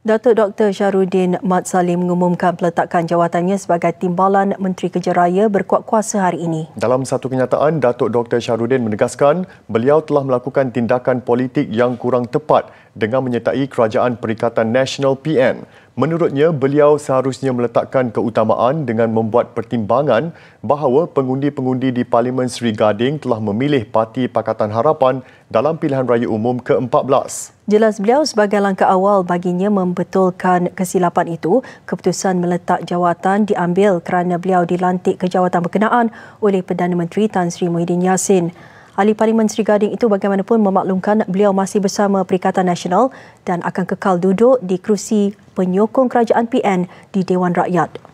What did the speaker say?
Datuk Dr. Syarudin Mat Salim mengumumkan peletakan jawatannya sebagai Timbalan Menteri Kerja Raya berkuat kuasa hari ini. Dalam satu kenyataan, Datuk Dr. Syarudin menegaskan beliau telah melakukan tindakan politik yang kurang tepat dengan menyertai Kerajaan Perikatan Nasional PN. Menurutnya, beliau seharusnya meletakkan keutamaan dengan membuat pertimbangan bahawa pengundi-pengundi di Parlimen Seri Gading telah memilih Parti Pakatan Harapan dalam pilihan raya umum ke-14. Jelas beliau sebagai langkah awal baginya membetulkan kesilapan itu, keputusan meletak jawatan diambil kerana beliau dilantik ke jawatan berkenaan oleh Perdana Menteri Tan Sri Muhyiddin Yassin. Ahli Parlimen Seri Gading itu bagaimanapun memaklumkan beliau masih bersama Perikatan Nasional dan akan kekal duduk di kerusi penyokong kerajaan PN di Dewan Rakyat.